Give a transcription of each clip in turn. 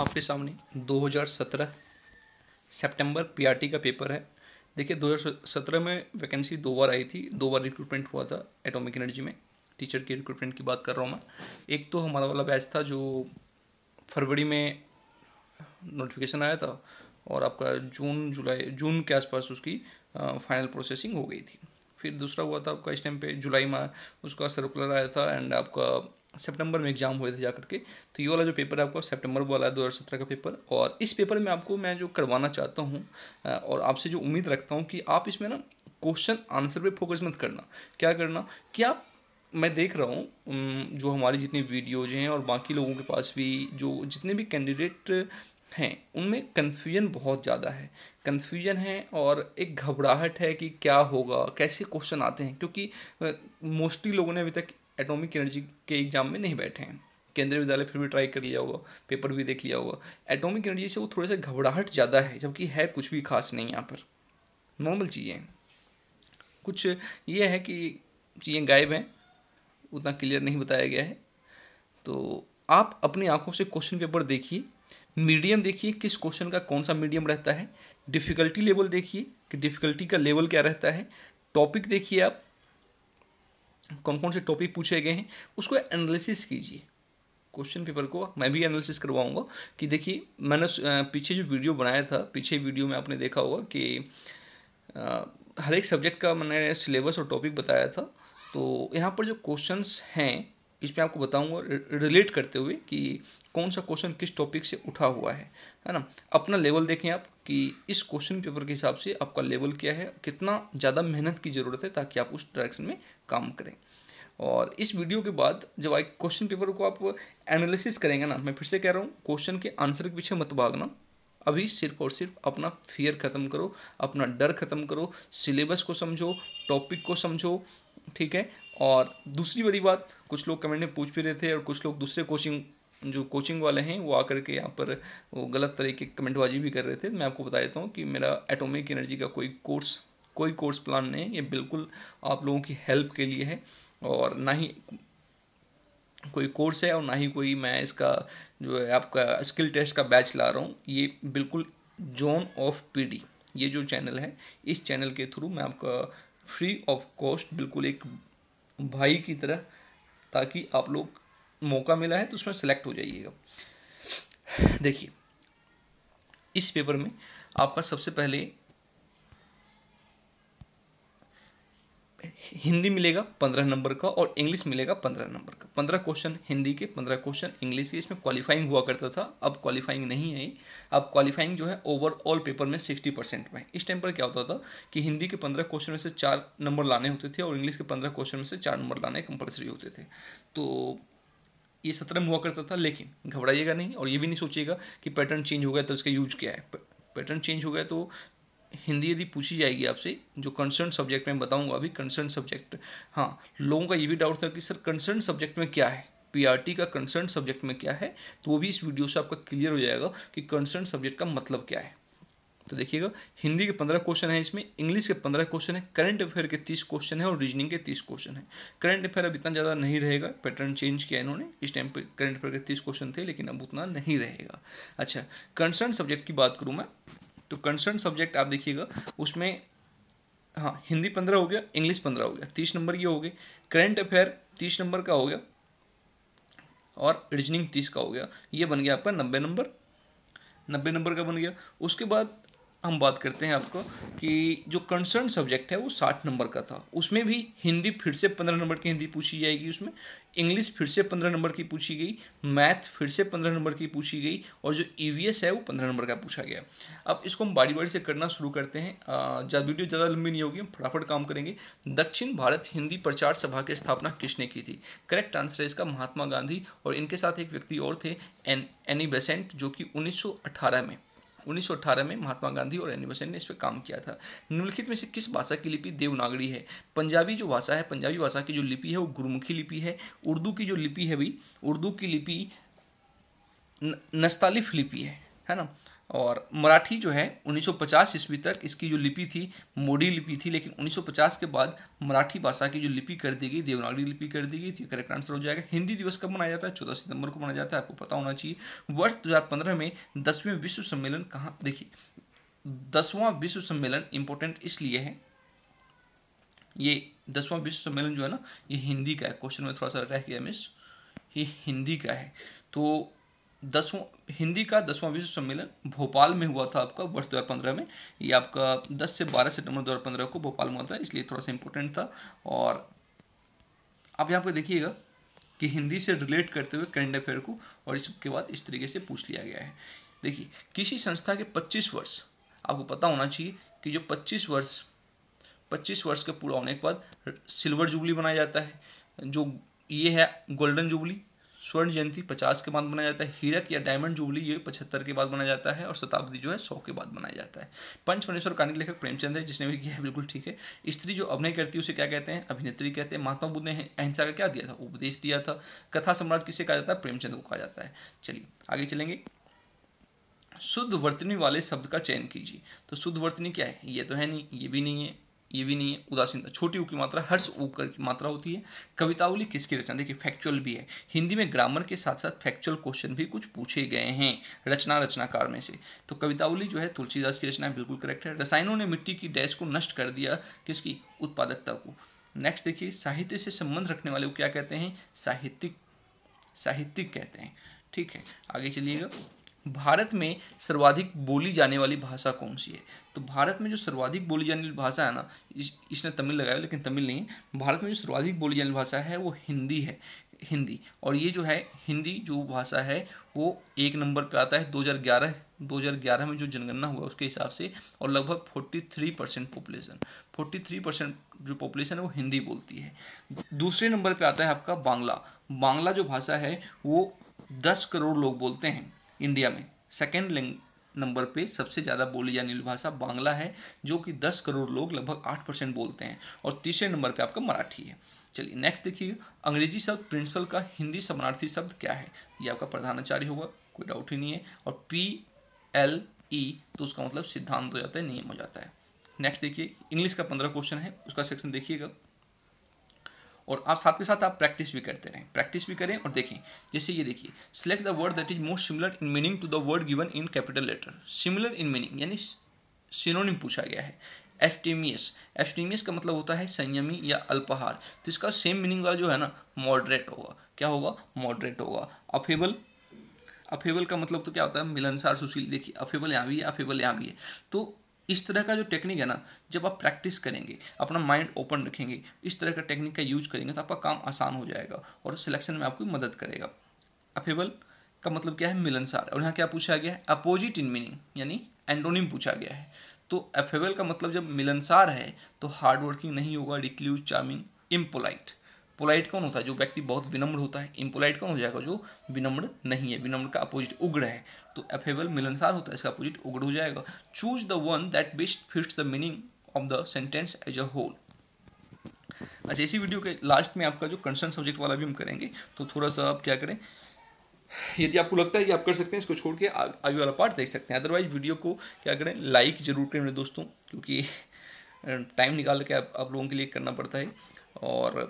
आपके सामने 2017 सितंबर पीआरटी का पेपर है देखिए 2017 में वैकेंसी दो बार आई थी दो बार रिक्रूटमेंट हुआ था एटॉमिक एनर्जी में टीचर की रिक्रूटमेंट की बात कर रहा हूँ मैं एक तो हमारा वाला बैच था जो फरवरी में नोटिफिकेशन आया था और आपका जून जुलाई जून के आसपास उसकी फाइनल प्रोसेसिंग हो गई थी फिर दूसरा हुआ था आपका इस टाइम पे जुलाई में उसका सर्कुलर आया था एंड आपका सितंबर में एग्जाम हुए थे जा के तो ये वाला जो पेपर है आपका सितंबर वाला है दो का पेपर और इस पेपर में आपको मैं जो करवाना चाहता हूँ और आपसे जो उम्मीद रखता हूँ कि आप इसमें ना क्वेश्चन आंसर पे फोकस मत करना क्या करना कि आप मैं देख रहा हूँ जो हमारी जितनी वीडियोज हैं और बाकी लोगों के पास भी जो जितने भी कैंडिडेट हैं उनमें कन्फ्यूजन बहुत ज़्यादा है कन्फ्यूजन है और एक घबराहट है कि क्या होगा कैसे क्वेश्चन आते हैं क्योंकि मोस्टली लोगों ने अभी तक एटॉमिक एनर्जी के एग्जाम में नहीं बैठे हैं केंद्रीय विद्यालय फिर भी ट्राई कर लिया होगा पेपर भी देख लिया होगा एटॉमिक एनर्जी से वो थोड़े से घबराहट ज़्यादा है जबकि है कुछ भी खास नहीं यहाँ पर नॉर्मल चीज़ें कुछ ये है कि चीज़ें गायब हैं उतना क्लियर नहीं बताया गया है तो आप अपनी आंखों से क्वेश्चन पेपर देखिए मीडियम देखिए किस क्वेश्चन का कौन सा मीडियम रहता है डिफ़िकल्टी लेवल देखिए कि डिफ़िकल्टी का लेवल क्या रहता है टॉपिक देखिए आप कौन कौन से टॉपिक पूछे गए हैं उसको एनालिसिस कीजिए क्वेश्चन पेपर को मैं भी एनालिसिस करवाऊंगा कि देखिए मैंने पीछे जो वीडियो बनाया था पीछे वीडियो में आपने देखा होगा कि हर एक सब्जेक्ट का मैंने सिलेबस और टॉपिक बताया था तो यहाँ पर जो क्वेश्चंस हैं इसमें आपको बताऊंगा रिलेट करते हुए कि कौन सा क्वेश्चन किस टॉपिक से उठा हुआ है है ना अपना लेवल देखें आप कि इस क्वेश्चन पेपर के हिसाब से आपका लेवल क्या है कितना ज़्यादा मेहनत की ज़रूरत है ताकि आप उस डायरेक्शन में काम करें और इस वीडियो के बाद जब आप क्वेश्चन पेपर को आप एनालिसिस करेंगे ना मैं फिर से कह रहा हूँ क्वेश्चन के आंसर के पीछे मत भागना अभी सिर्फ और सिर्फ अपना फियर ख़त्म करो अपना डर ख़त्म करो सिलेबस को समझो टॉपिक को समझो ठीक है और दूसरी बड़ी बात कुछ लोग कमेंट में पूछ भी रहे थे और कुछ लोग दूसरे कोचिंग जो कोचिंग वाले हैं वो आकर के यहाँ पर वो गलत तरीके की कमेंटबाजी भी कर रहे थे मैं आपको बता देता हूँ कि मेरा एटॉमिक एनर्जी का कोई कोर्स कोई कोर्स प्लान नहीं है ये बिल्कुल आप लोगों की हेल्प के लिए है और ना ही कोई कोर्स है और ना ही कोई मैं इसका जो है आपका स्किल टेस्ट का बैच ला रहा हूँ ये बिल्कुल जोन ऑफ पी ये जो चैनल है इस चैनल के थ्रू मैं आपका फ्री ऑफ कॉस्ट बिल्कुल एक भाई की तरह ताकि आप लोग मौका मिला है तो उसमें सेलेक्ट हो जाइएगा देखिए इस पेपर में आपका सबसे पहले हिंदी मिलेगा पंद्रह नंबर का और इंग्लिश मिलेगा पंद्रह नंबर का पंद्रह क्वेश्चन हिंदी के पंद्रह क्वेश्चन इंग्लिश के इसमें क्वालिफाइंग हुआ करता था अब क्वालिफाइंग नहीं है अब क्वालिफाइंग जो है ओवरऑल पेपर में सिक्सटी परसेंट में इस टाइम पर क्या होता था कि हिंदी के पंद्रह क्वेश्चन में से चार नंबर लाने होते थे और इंग्लिश के पंद्रह क्वेश्चन में से चार नंबर लाने कंपलसरी होते थे तो ये सत्रह में हुआ करता था लेकिन घबराइएगा नहीं और ये भी नहीं सोचिएगा कि पैटर्न चेंज हो गया तो इसका यूज क्या है पैटर्न चेंज हो गया तो हिंदी यदि पूछी जाएगी आपसे जो कंसर्न सब्जेक्ट में बताऊंगा अभी कंसर्न सब्जेक्ट हाँ लोगों का ये भी डाउट था कि सर कंसर्न सब्जेक्ट में क्या है पीआरटी e का कंसर्न सब्जेक्ट में क्या है तो वो भी इस वीडियो से आपका क्लियर हो जाएगा कि कंसर्न सब्जेक्ट का मतलब क्या है तो देखिएगा हिंदी के पंद्रह क्वेश्चन है इसमें इंग्लिश के पंद्रह क्वेश्चन है करंट अफेयर के तीस क्वेश्चन है और रीजनिंग के तीस क्वेश्चन है करंट अफेयर अब इतना ज़्यादा नहीं रहेगा पैटर्न चेंज किया इन्होंने इस टाइम पर करंट अफेयर के तीस क्वेश्चन थे लेकिन अब उतना नहीं रहेगा अच्छा कंसर्न सब्जेक्ट की बात करूँ मैं तो कंसर्न सब्जेक्ट आप देखिएगा उसमें हाँ हिंदी पंद्रह हो गया इंग्लिश पंद्रह हो गया तीस नंबर ये हो गए करंट अफेयर तीस नंबर का हो गया और रीजनिंग तीस का हो गया ये बन गया आपका नब्बे नंबर नब्बे नंबर का बन गया उसके बाद हम बात करते हैं आपको कि जो कंसर्न सब्जेक्ट है वो साठ नंबर का था उसमें भी हिंदी फिर से पंद्रह नंबर की हिंदी पूछी जाएगी उसमें इंग्लिश फिर से पंद्रह नंबर की पूछी गई मैथ फिर से पंद्रह नंबर की पूछी गई और जो ई e है वो पंद्रह नंबर का पूछा गया अब इसको हम बारी बारी से करना शुरू करते हैं ज़्यादा वीडियो ज़्यादा लंबी नहीं होगी हम फटाफट काम करेंगे दक्षिण भारत हिंदी प्रचार सभा की स्थापना किसने की थी करेक्ट आंसर है इसका महात्मा गांधी और इनके साथ एक व्यक्ति और थे एन एनी बेसेंट जो कि उन्नीस में 1918 में महात्मा गांधी और बसेंट ने इस पर काम किया था निम्नलिखित में से किस भाषा की लिपि देवनागरी है पंजाबी जो भाषा है पंजाबी भाषा की जो लिपि है वो गुरुमुखी लिपि है उर्दू की जो लिपि है भी उर्दू की लिपि नस्तालिफ लिपि है है ना और मराठी जो है 1950 ईस्वी तक इसकी जो लिपि थी मोडी लिपि थी लेकिन 1950 के बाद मराठी भाषा की जो लिपि कर दी गई देवनागरी लिपि कर दी गई थी करेक्ट आंसर हो जाएगा हिंदी दिवस कब मनाया जाता है चौदह सितंबर को मनाया जाता है आपको पता होना चाहिए वर्ष 2015 में दसवें विश्व सम्मेलन कहाँ देखिए दसवां विश्व सम्मेलन इंपॉर्टेंट इसलिए है ये दसवां विश्व सम्मेलन जो है ना ये हिंदी का है क्वेश्चन में थोड़ा सा रह गया मिस ये हिंदी का है तो दसवा हिंदी का दसवां विश्व सम्मेलन भोपाल में हुआ था आपका वर्ष दो हज़ार में ये आपका 10 से 12 सितंबर 2015 को भोपाल में हुआ था इसलिए थोड़ा सा इम्पोर्टेंट था और आप यहाँ पर देखिएगा कि हिंदी से रिलेट करते हुए करंट अफेयर को और इसके बाद इस तरीके से पूछ लिया गया है देखिए किसी संस्था के 25 वर्ष आपको पता होना चाहिए कि जो 25 वर्ष 25 वर्ष के पूरा होने के बाद सिल्वर जुबली बनाया जाता है जो ये है गोल्डन जुबली स्वर्ण जयंती पचास के बाद मनाया जाता है हीरक या डायमंड जुबली ये पचहत्तर के बाद मनाया जाता है और शताब्दी जो है सौ के बाद मनाया जाता है पंच मनेश्वर के लेखक प्रेमचंद है जिसने भी किया है बिल्कुल ठीक है स्त्री जो अभिनय करती है उसे क्या कहते हैं अभिनेत्री कहते हैं महात्मा बुद्ध ने अहिंसा का क्या दिया था उपदेश दिया था कथा सम्राट किसे कहा जाता है प्रेमचंद को कहा जाता है चलिए आगे चलेंगे शुद्ध वर्तनी वाले शब्द का चयन कीजिए तो शुद्ध वर्तनी क्या है ये तो है नहीं ये भी नहीं है ये भी नहीं है उदासीनता छोटी ऊ की मात्रा हर्ष ऊ की मात्रा होती है कवितावली किसकी रचना देखिए फैक्चुअल भी है हिंदी में ग्रामर के साथ साथ फैक्चुअल क्वेश्चन भी कुछ पूछे गए हैं रचना रचनाकार में से तो कवितावली जो है तुलसीदास की रचना बिल्कुल करेक्ट है रसायनों ने मिट्टी की डैश को नष्ट कर दिया किसकी उत्पादकता को नेक्स्ट देखिए साहित्य से संबंध रखने वाले को क्या कहते हैं साहित्यिक साहित्यिक कहते हैं ठीक है आगे चलिएगा भारत में सर्वाधिक बोली जाने वाली भाषा कौन सी है तो भारत में जो सर्वाधिक बोली जाने वाली भाषा है ना इस, इसने तमिल लगाया लेकिन तमिल नहीं है भारत में जो सर्वाधिक बोली जाने वाली भाषा है वो हिंदी है हिंदी और ये जो है हिंदी जो भाषा है वो एक नंबर पे आता है 2011 2011 में जो जनगणना हुआ उसके हिसाब से और लगभग 43 परसेंट पॉपुलेशन 43 परसेंट जो पॉपुलेशन है वो हिंदी बोलती है दूसरे नंबर पे आता है आपका बांग्ला बांग्ला जो भाषा है वो दस करोड़ लोग बोलते हैं इंडिया में सेकेंड नंबर पे सबसे ज़्यादा बोली जाने वाली भाषा बांग्ला है जो कि दस करोड़ लोग लगभग आठ परसेंट बोलते हैं और तीसरे नंबर पे आपका मराठी है चलिए नेक्स्ट देखिए अंग्रेजी शब्द प्रिंसिपल का हिंदी समानार्थी शब्द क्या है ये आपका प्रधानाचार्य होगा कोई डाउट ही नहीं है और पी एल ई तो उसका मतलब सिद्धांत हो जाता है नियम हो जाता है नेक्स्ट देखिए इंग्लिश का पंद्रह क्वेश्चन है उसका सेक्शन देखिएगा और आप साथ के साथ आप प्रैक्टिस भी करते रहें प्रैक्टिस भी करें और देखें जैसे ये देखिए select the word that is most similar in meaning to the word given in capital letter similar in meaning यानी सिनोनिम पूछा गया है एफ्टीमियस एफ्टीमियस का मतलब होता है संयमी या अल्पहार तो इसका सेम मीनिंग वाला जो है ना मॉडरेट होगा क्या होगा मॉडरेट होगा अफेबल अफेबल का मतलब तो क्या होता है मिलनसार सुशील देखिए अफेबल यहाँ भी है अफेबल यहाँ भी है तो इस तरह का जो टेक्निक है ना जब आप प्रैक्टिस करेंगे अपना माइंड ओपन रखेंगे इस तरह का टेक्निक का यूज करेंगे तो आपका काम आसान हो जाएगा और सिलेक्शन में आपकी मदद करेगा अफेबल का मतलब क्या है मिलनसार और यहाँ क्या पूछा गया है अपोजिट इन मीनिंग यानी एंडोनिम पूछा गया है तो अफेबल का मतलब जब मिलनसार है तो हार्ड वर्किंग नहीं होगा रिक्ल्यूज चार्मिंग इम्पोलाइट पोलाइट कौन होता है जो व्यक्ति बहुत विनम्र होता है इम्पोलाइट कौन हो जाएगा जो विनम्र नहीं है विनम्र का अपोजिट उग्र है तो एफेबल मिलनसार होता है इसका अपोजिट उग्र हो जाएगा choose the one that best fits the meaning of the sentence as a whole अच्छा इसी वीडियो के लास्ट में आपका जो कंसर्न सब्जेक्ट वाला भी हम करेंगे तो थोड़ा सा आप क्या करें यदि आपको लगता है कि आप कर सकते हैं इसको छोड़ के आगे वाला पार्ट देख सकते हैं अदरवाइज वीडियो को क्या करें लाइक जरूर करें मेरे दोस्तों क्योंकि टाइम निकाल के आप, आप लोगों के लिए करना पड़ता है और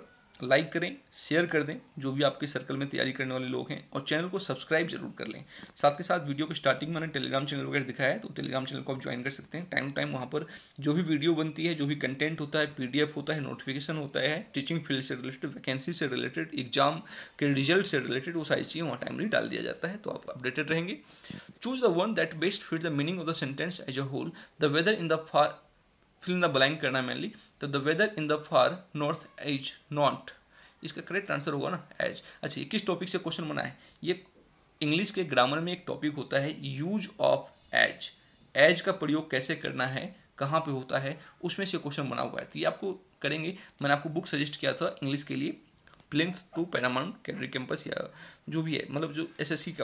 लाइक करें शेयर कर दें जो भी आपके सर्कल में तैयारी करने वाले लोग हैं और चैनल को सब्सक्राइब जरूर कर लें साथ के साथ वीडियो के स्टार्टिंग मैंने टेलीग्राम चैनल वगैरह दिखाया है तो टेलीग्राम चैनल को आप ज्वाइन कर सकते हैं टाइम टू टाइम वहाँ पर जो भी वीडियो बनती है जो भी कंटेंट होता है पी होता है नोटिफिकेशन होता है टीचिंग फील्ड से रिलेटेड वैकेंसी से रिलेटेड एग्जाम के रिजल्ट से रिलेटेड वो सारी चीज़ें वहाँ टाइमली डाल दिया जाता है तो आप अपडेटेड रहेंगे choose the one that best fit the meaning of the sentence as a whole the weather in the far fill in the blank करना है मेनली तो the weather in the far north as not इसका correct answer होगा ना as अच्छा ये किस topic से क्वेश्चन बना है ये इंग्लिश के ग्रामर में एक टॉपिक होता है यूज ऑफ एज एज का प्रयोग कैसे करना है कहाँ पे होता है उसमें से क्वेश्चन बना हुआ है तो ये आपको करेंगे मैंने आपको बुक सजेस्ट किया था इंग्लिश के लिए प्लिंथ टू पैनामाउंट कैडरी कैंपस या जो भी है मतलब जो एसएससी का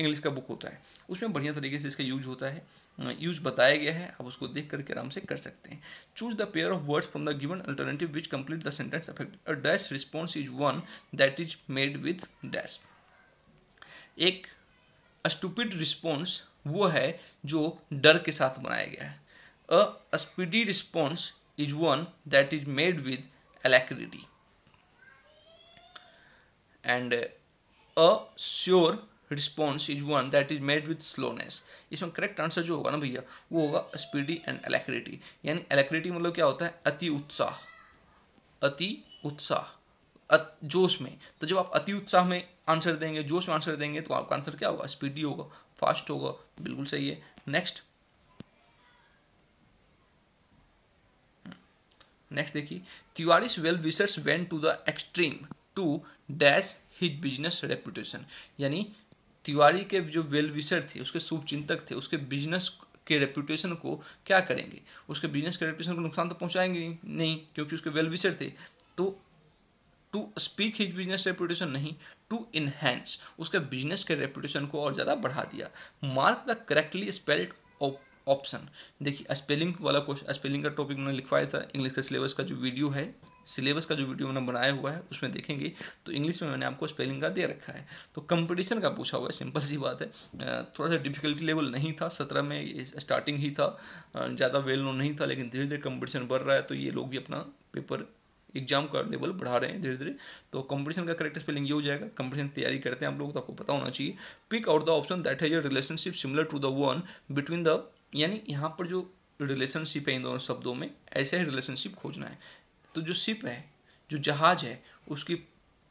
इंग्लिश का बुक होता है उसमें बढ़िया तरीके से इसका यूज होता है यूज बताया गया है आप उसको देख करके आराम से कर सकते हैं choose the pair of words from the given alternative which complete the sentence affect a dash response is one that is made with dash एक स्टूपिड रिस्पॉन्स वो है जो डर के साथ बनाया गया है a speedy response is one that is made with alacrity and a sure response is one that is made with slowness इसमें करेक्ट आंसर जो होगा ना भैया वो होगा स्पीडी एंड एलेक्रिटी यानी एलेक्रिटी मतलब क्या होता है अति उत्साह अति उत्साह जोश में तो जब आप अति उत्साह में आंसर देंगे जोश में आंसर देंगे तो आपका आंसर क्या होगा स्पीडी होगा फास्ट होगा बिल्कुल सही है नेक्स्ट नेक्स्ट देखिए Tiwari well wishers went to the extreme to dash his business reputation यानी तिवारी के जो वेल विशर थे उसके शुभ चिंतक थे उसके बिजनेस के रेपुटेशन को क्या करेंगे उसके बिजनेस के रेपुटेशन को नुकसान तो पहुंचाएंगे नहीं क्योंकि उसके वेल विशर थे तो to speak his business reputation नहीं टू इन्हेंस उसके बिजनेस के रेपुटेशन को और ज़्यादा बढ़ा दिया mark the correctly spelled option देखिए स्पेलिंग वाला क्वेश्चन स्पेलिंग का टॉपिक मैंने लिखवाया था इंग्लिश के सिलेबस का जो वीडियो है सिलेबस का जो वीडियो मैंने बनाया हुआ है उसमें देखेंगे तो इंग्लिश में मैंने आपको स्पेलिंग का दे रखा है तो कंपटीशन का पूछा हुआ है सिंपल सी बात है थोड़ा सा डिफिकल्टी लेवल नहीं था सत्रह में स्टार्टिंग ही था ज़्यादा वेल नोन नहीं था लेकिन धीरे धीरे कंपटीशन बढ़ रहा है तो ये लोग भी अपना पेपर एग्जाम का लेवल बढ़ा रहे हैं धीरे धीरे तो कंपटीशन का करेक्ट स्पेलिंग ये हो जाएगा कंपटीशन तैयारी करते हैं आप लोग तो आपको पता होना चाहिए pick out the option that has relationship similar to the one between the यानी यहाँ पर जो रिलेशनशिप है इन दोनों शब्दों में ऐसा ही रिलेशनशिप खोजना है तो जो सिप है जो जहाज़ है उसकी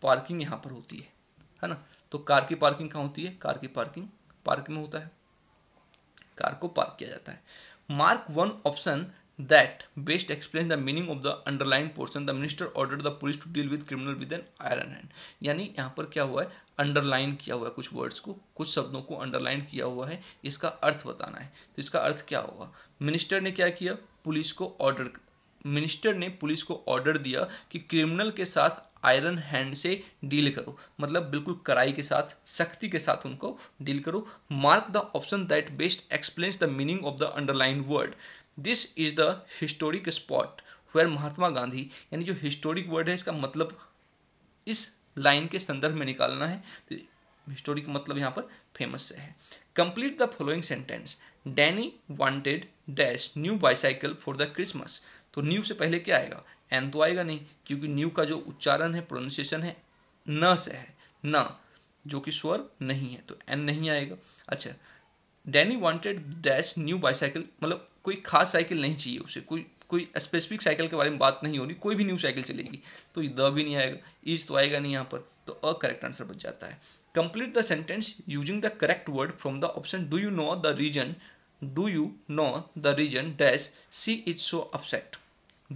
पार्किंग यहाँ पर होती है है ना तो कार की पार्किंग कहाँ होती है कार की पार्किंग पार्क में होता है कार को पार्क किया जाता है mark one option that best explain the meaning of the underline portion the minister order the police to deal with criminal with an iron hand यानी यहाँ पर क्या हुआ है अंडरलाइन किया हुआ है कुछ वर्ड्स को कुछ शब्दों को अंडरलाइन किया हुआ है इसका अर्थ बताना है तो इसका अर्थ क्या होगा मिनिस्टर ने क्या किया पुलिस को ऑर्डर मिनिस्टर ने पुलिस को ऑर्डर दिया कि क्रिमिनल के साथ आयरन हैंड से डील करो मतलब बिल्कुल कड़ाई के साथ सख्ती के साथ उनको डील करो mark the option that best explains the meaning of the underline word this is the historic spot where Mahatma Gandhi यानी जो हिस्टोरिक वर्ड है इसका मतलब इस लाइन के संदर्भ में निकालना है तो हिस्टोरिक मतलब यहाँ पर फेमस से है complete the following sentence Danny wanted dash new bicycle for the Christmas तो न्यू से पहले क्या आएगा एन तो आएगा नहीं क्योंकि न्यू का जो उच्चारण है प्रोनाउंसिएशन है न से है न जो कि स्वर नहीं है तो एन नहीं आएगा अच्छा Danny wanted dash new bicycle मतलब कोई खास साइकिल नहीं चाहिए उसे कोई कोई स्पेसिफिक साइकिल के बारे में बात नहीं हो रही कोई भी न्यू साइकिल चलेगी तो द भी नहीं आएगा इज तो आएगा नहीं यहाँ पर तो अ करेक्ट आंसर बच जाता है complete the sentence using the correct word from the option do you know the reason do you know the reason dash she is so upset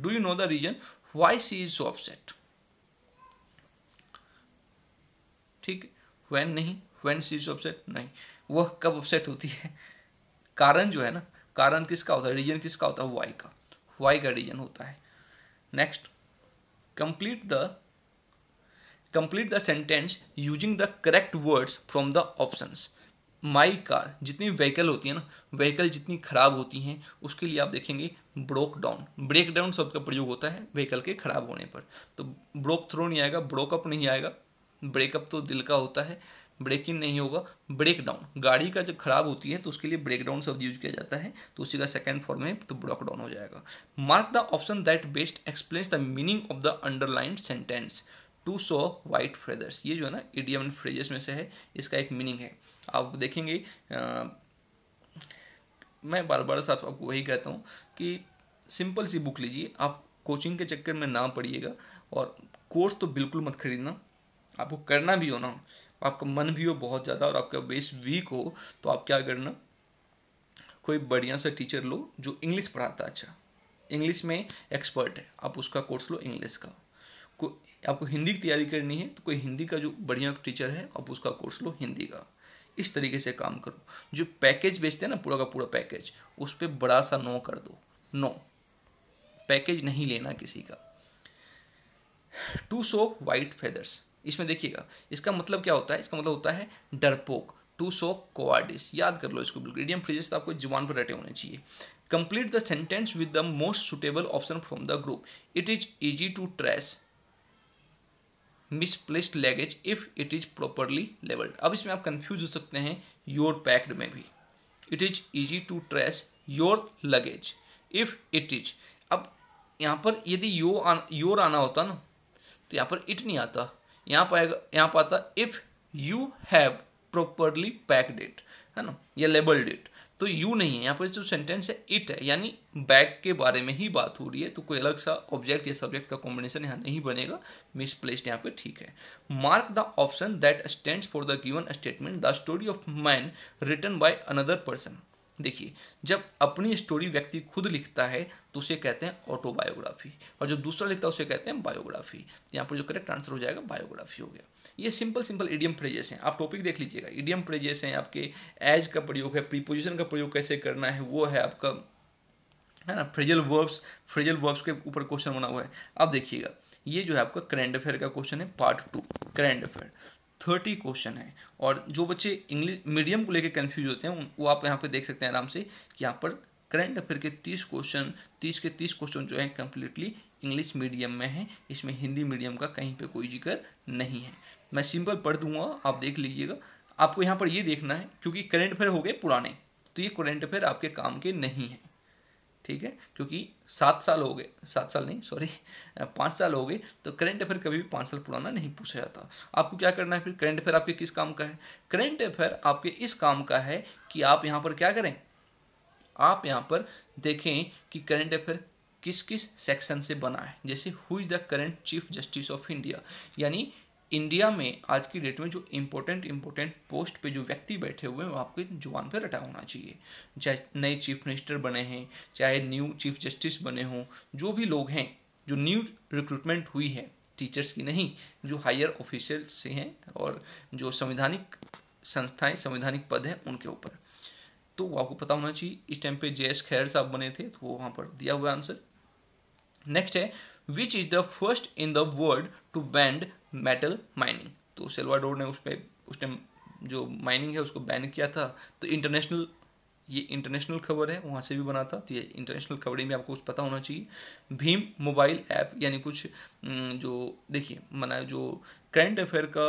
do you know the reason why she is so upset ठीक when नहीं when she is upset नहीं वह कब upset होती है कारण जो है ना कारण किसका होता है रीजन किसका होता है वाई का वाई का रीजन होता है next complete the complete the sentence using the correct words from the options my car जितनी व्हीकल होती है ना व्हीकल जितनी ख़राब होती हैं उसके लिए आप देखेंगे ब्रोक डाउन ब्रेक डाउन शब्द का प्रयोग होता है व्हीकल के ख़राब होने पर तो ब्रोक थ्रो नहीं आएगा ब्रोकअप नहीं आएगा ब्रेकअप तो दिल का होता है ब्रेक इन नहीं होगा ब्रेक डाउन गाड़ी का जब खराब होती है तो उसके लिए ब्रेक डाउन शब्द यूज किया जाता है तो उसी का सेकेंड फॉर्म है तो ब्रोक डाउन हो जाएगा mark the option that best explain the meaning of the underline sentence to show white feathers ये जो है ना इडियम फ्रेजेस में से है इसका एक मीनिंग है आप देखेंगे आ, मैं बार बार साहब आपको वही कहता हूँ कि सिंपल सी बुक लीजिए आप कोचिंग के चक्कर में ना पढ़िएगा और कोर्स तो बिल्कुल मत खरीदना आपको करना भी हो ना आपका मन भी हो बहुत ज़्यादा और आपका बेस वीक हो तो आप क्या करना कोई बढ़िया सा टीचर लो जो इंग्लिश पढ़ाता अच्छा इंग्लिश में एक्सपर्ट है आप उसका कोर्स लो इंग्लिश का आपको हिंदी की तैयारी करनी है तो कोई हिंदी का जो बढ़िया टीचर है आप उसका कोर्स लो हिंदी का इस तरीके से काम करो जो पैकेज बेचते हैं ना पूरा का पूरा पैकेज उस पर बड़ा सा नो कर दो नो पैकेज नहीं लेना किसी का टू सोक वाइट फेदर्स इसमें देखिएगा इसका मतलब क्या होता है इसका मतलब होता है डरपोक टू सोक कोआर्डिस याद कर लो इसको बिल्कुल इडियम फ्रेजेस तो आपको जुबान पर रटे होने चाहिए complete the sentence with the most suitable option from the group it is easy to trace misplaced luggage if it is properly labelled अब इसमें आप कंफ्यूज हो सकते हैं योर पैक्ड में भी it is easy to trace your luggage if it is अब यहाँ पर यदि यो आन, योर आना होता ना तो यहाँ पर इट नहीं आता यहाँ पाएगा यहाँ पर आता if you have properly packed it है ना या लेबल्ड इट तो यू नहीं है यहाँ पर जो सेंटेंस है इट है यानी बैग के बारे में ही बात हो रही है तो कोई अलग सा ऑब्जेक्ट या सब्जेक्ट का कॉम्बिनेशन यहाँ नहीं बनेगा मिसप्लेस्ड यहाँ पे ठीक है mark the option that stand for the given statement the story of man written by another person देखिए जब अपनी स्टोरी व्यक्ति खुद लिखता है तो उसे कहते हैं ऑटोबायोग्राफी और जब दूसरा लिखता है उसे कहते हैं बायोग्राफी तो यहाँ पर जो करेक्ट आंसर हो जाएगा बायोग्राफी हो गया ये सिंपल सिंपल ईडियम फ्रेजेस हैं आप टॉपिक देख लीजिएगा ईडियम फ्रेजेस हैं आपके एज का प्रयोग है प्रीपोजिशन का प्रयोग कैसे करना है वो है आपका है ना फ्रेजल वर्ब्स फ्रेजल वर्ब्स के ऊपर क्वेश्चन बना हुआ है अब देखिएगा ये जो है आपका करेंट अफेयर का क्वेश्चन है part two current affair thirty question है और जो बच्चे इंग्लिश मीडियम को लेकर कन्फ्यूज होते हैं वो आप यहाँ पर देख सकते हैं आराम से कि यहाँ पर करंट अफेयर के तीस क्वेश्चन तीस के तीस क्वेश्चन जो हैं कम्प्लीटली इंग्लिश मीडियम में हैं इसमें हिंदी मीडियम का कहीं पे कोई जिक्र नहीं है मैं सिंपल पढ़ दूंगा आप देख लीजिएगा आपको यहाँ पर ये देखना है क्योंकि करंट अफेयर हो गए पुराने तो ये करंट अफेयर आपके काम के नहीं हैं ठीक है क्योंकि सात साल हो गए सात साल नहीं सॉरी पाँच साल हो गए तो करंट अफेयर कभी भी पाँच साल पुराना नहीं पूछा जाता आपको क्या करना है फिर करंट अफेयर आपके किस काम का है करंट अफेयर आपके इस काम का है कि आप यहाँ पर क्या करें आप यहाँ पर देखें कि करंट अफेयर किस किस सेक्शन से बना है जैसे who is the current chief justice of India यानी इंडिया में आज की डेट में जो इम्पोर्टेंट इम्पोर्टेंट पोस्ट पे जो व्यक्ति बैठे हुए हैं वो आपके जुबान पे रटा होना चाहिए चाहे नए चीफ मिनिस्टर बने हैं चाहे न्यू चीफ जस्टिस बने हों जो भी लोग हैं जो न्यू रिक्रूटमेंट हुई है टीचर्स की नहीं जो हायर ऑफिशियल से हैं और जो संवैधानिक संस्थाएं संवैधानिक पद हैं उनके ऊपर तो वो आपको पता होना चाहिए इस टाइम पे जे एस खैर साहब बने थे तो वो वहाँ पर दिया हुआ आंसर नेक्स्ट है which is the first in the world to ban metal mining तो सेल्वाडोर ने उस पर उसने जो माइनिंग है उसको बैन किया था तो इंटरनेशनल ये इंटरनेशनल खबर है वहाँ से भी बना था तो ये इंटरनेशनल खबरें भी आपको कुछ पता होना चाहिए भीम मोबाइल ऐप यानी कुछ जो देखिए मना जो करंट अफेयर का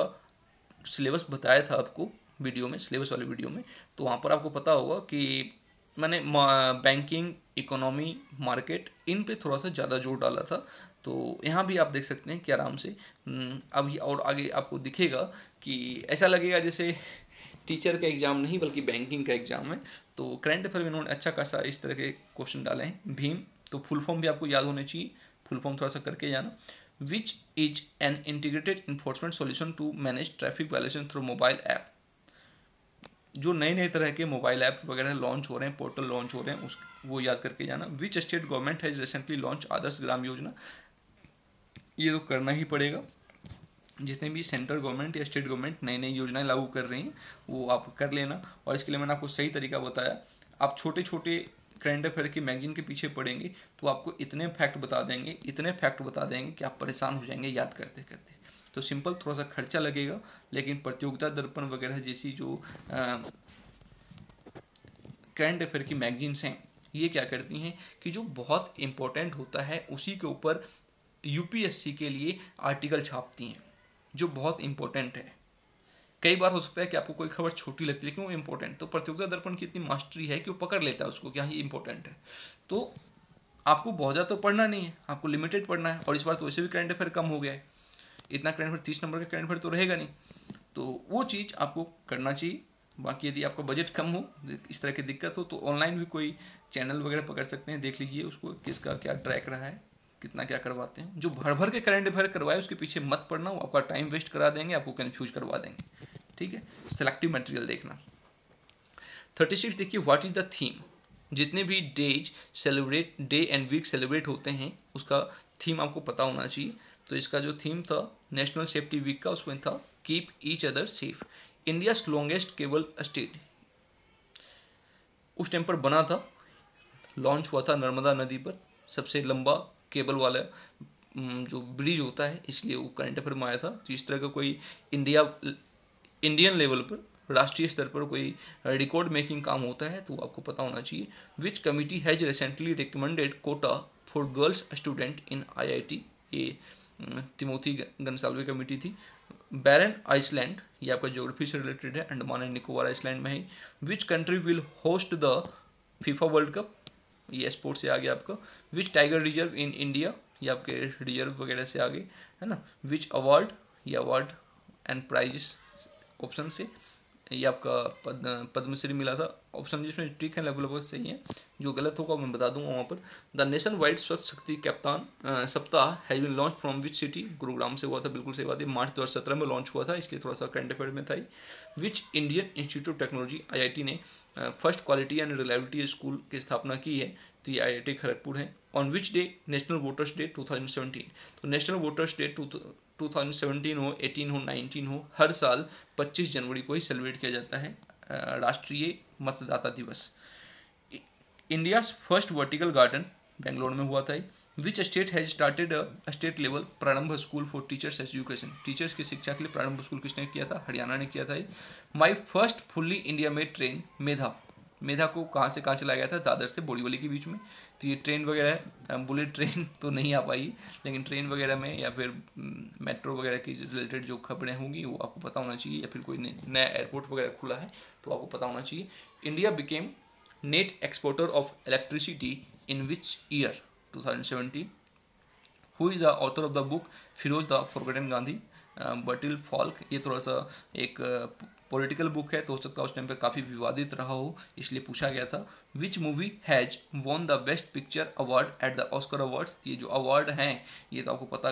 सिलेबस बताया था आपको वीडियो में सिलेबस वाले वीडियो में तो वहाँ पर आपको पता होगा कि मैंने बैंकिंग इकोनॉमी मार्केट इन पे थोड़ा सा ज़्यादा जोर डाला था तो यहाँ भी आप देख सकते हैं कि आराम से हम्म, अभी और आगे आपको दिखेगा कि ऐसा लगेगा जैसे टीचर का एग्ज़ाम नहीं बल्कि बैंकिंग का एग्ज़ाम है तो करंट अफेयर में इन्होंने अच्छा खासा इस तरह के क्वेश्चन डाले हैं भीम तो फुल फॉर्म भी आपको याद होने चाहिए फुल फॉर्म थोड़ा सा करके जाना which is an integrated enforcement solution to manage traffic violation through mobile app जो नए नए तरह के मोबाइल ऐप वगैरह लॉन्च हो रहे हैं पोर्टल लॉन्च हो रहे हैं उस वो याद करके जाना which state government has recently launch Adarsh Gram Yojana ये तो करना ही पड़ेगा जितने भी सेंट्रल गवर्नमेंट या स्टेट गवर्नमेंट नई नई योजनाएं लागू कर रही हैं वो आप कर लेना और इसके लिए मैंने आपको सही तरीका बताया आप छोटे छोटे करेंट अफेयर की मैगजीन के पीछे पढ़ेंगे तो आपको इतने फैक्ट बता देंगे इतने फैक्ट बता देंगे कि आप परेशान हो जाएंगे याद करते करते तो सिंपल थोड़ा सा खर्चा लगेगा लेकिन प्रतियोगिता दर्पण वगैरह जैसी जो करेंट अफेयर की मैगजीन्स हैं ये क्या करती हैं कि जो बहुत इम्पोर्टेंट होता है उसी के ऊपर यूपीएससी के लिए आर्टिकल छापती हैं जो बहुत इंपॉर्टेंट है कई बार हो सकता है कि आपको कोई खबर छोटी लगती है लेकिन वो इंपॉर्टेंट तो प्रतियोगिता दर्पण की इतनी मास्टरी है कि वो पकड़ लेता है उसको कि हाँ ये इंपॉर्टेंट है तो आपको बहुत ज़्यादा तो पढ़ना नहीं है आपको लिमिटेड पढ़ना है और इस बार तो वैसे भी करंट अफेयर कम हो गया है इतना करंट अफेयर तीस नंबर का करंट अफेयर तो रहेगा नहीं तो वो चीज़ आपको करना चाहिए बाकी यदि आपका बजट कम हो इस तरह की दिक्कत हो तो ऑनलाइन भी कोई चैनल वगैरह पकड़ सकते हैं देख लीजिए उसको किसका क्या ट्रैक रहा है कितना क्या करवाते हैं जो भर भर के करंट अफेयर करवाए उसके पीछे मत पड़ना वो आपका टाइम वेस्ट करा देंगे आपको कन्फ्यूज करवा देंगे ठीक है सेलेक्टिव मटेरियल देखना थर्टी सिक्स देखिए व्हाट इज़ द थीम जितने भी days celebrate day and week celebrate होते हैं उसका थीम आपको पता होना चाहिए तो इसका जो थीम था नेशनल सेफ्टी वीक का उसमें था keep each other safe India longest cable stayed उस टाइम पर बना था लॉन्च हुआ था नर्मदा नदी पर सबसे लंबा केबल वाला जो ब्रिज होता है इसलिए वो करंट अफेयर में आया था तो इस तरह का कोई इंडिया इंडियन लेवल पर राष्ट्रीय स्तर पर कोई रिकॉर्ड मेकिंग काम होता है तो आपको पता होना चाहिए which committee has recently recommended quota for girls student in IIT ये तिमोथी गंसालवे कमेटी थी बैरन आइसलैंड ये आपका ज्योग्राफी से रिलेटेड है अंडमान एंड निकोबार आइसलैंड में है which country will host the FIFA World Cup ये स्पोर्ट्स से आ गया आपको which tiger reserve in India ये आपके रिजर्व वगैरह से आ गए है ना विच अवार्ड या अवार्ड एंड प्राइजेस ऑप्शन से ये आपका पद पद्मश्री मिला था ऑप्शन जिसमें ट्रिक है लगभग सही है जो गलत होगा मैं बता दूंगा वहाँ पर द नेशन वाइड स्वच्छ शक्ति कैप्तान Saptah has been launch from which city Gurugram से हुआ था बिल्कुल सही बात है मार्च दो में लॉन्च हुआ था इसलिए थोड़ा सा करंट अफेयर में था which Indian Institute of Technology I ने first quality and reliability school की स्थापना की है तो ये आई आई है on which day national voters day two तो नेशनल वोटर्स डे टू 2017 हो 18 हो 19 हो हर साल 25 जनवरी को ही सेलिब्रेट किया जाता है राष्ट्रीय मतदाता दिवस India first vertical garden Bangalore में हुआ था which state has started state level Prarambh school for teachers education teachers की शिक्षा के लिए प्रारंभ स्कूल किसने किया था हरियाणा ने किया था my first fully India made train Medha Medha को कहाँ से कहाँ चलाया गया था दादर से बोरीवली के बीच में तो ये ट्रेन वगैरह बुलेट ट्रेन तो नहीं आ पाई लेकिन ट्रेन वगैरह में या फिर हम्म, मेट्रो वगैरह की रिलेटेड जो खबरें होंगी वो आपको पता होना चाहिए या फिर कोई नया एयरपोर्ट वगैरह खुला है तो आपको पता होना चाहिए India became net exporter of electricity in which year two thousand who is the author of the book Feroze the forgotten Gandhi Bertil Falk ये थोड़ा सा एक पॉलिटिकल बुक है तो हो सकता है उस टाइम पर काफ़ी विवादित रहा हो इसलिए पूछा गया था which movie has won the best picture award at the Oscar awards ये जो अवार्ड हैं ये तो आपको पता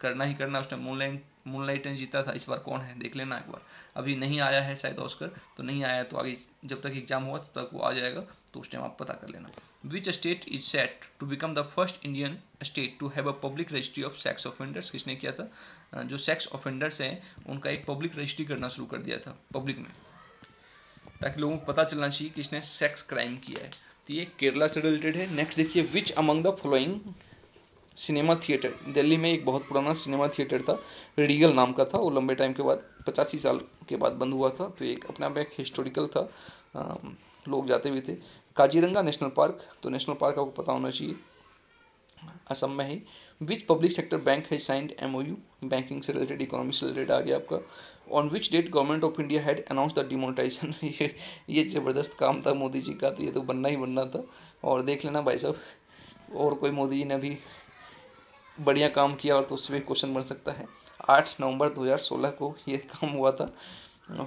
करना ही करना उस टाइम ऑनलाइन मूनलाइट ने जीता था इस बार कौन है देख लेना एक बार अभी नहीं आया है शायद ऑस्कर तो नहीं आया तो आगे जब तक एग्जाम हुआ तब तो तक वो आ जाएगा तो उस टाइम आप पता कर लेना which state is set to become the first Indian state to have a public registry of sex offenders किसने किया था जो सेक्स ऑफेंडर्स हैं उनका एक पब्लिक रजिस्ट्री करना शुरू कर दिया था पब्लिक में ताकि लोगों को पता चलना चाहिए किसने सेक्स क्राइम किया है तो ये केरला से रिलेटेड है नेक्स्ट देखिए which among the following cinema theatre Delhi में एक बहुत पुराना सिनेमा थिएटर था रियल नाम का था वो लंबे टाइम के बाद पचासी साल के बाद बंद हुआ था तो एक अपने आप एक हिस्टोरिकल था आ, लोग जाते भी थे काजीरंगा नेशनल पार्क तो नेशनल पार्क आपको पता होना चाहिए असम में ही विच पब्लिक सेक्टर बैंक है signed M O U banking से रिलेटेड इकोनॉमी से रिलेटेड आ गया आपका on which date government of India had announce the demonetisation ये ये ज़बरदस्त काम था मोदी जी का तो ये तो बनना ही बनना था और देख लेना भाई साहब और कोई मोदी जी ने भी बढ़िया काम किया और तो उससे भी क्वेश्चन बन सकता है आठ नवंबर 2016 को ये काम हुआ था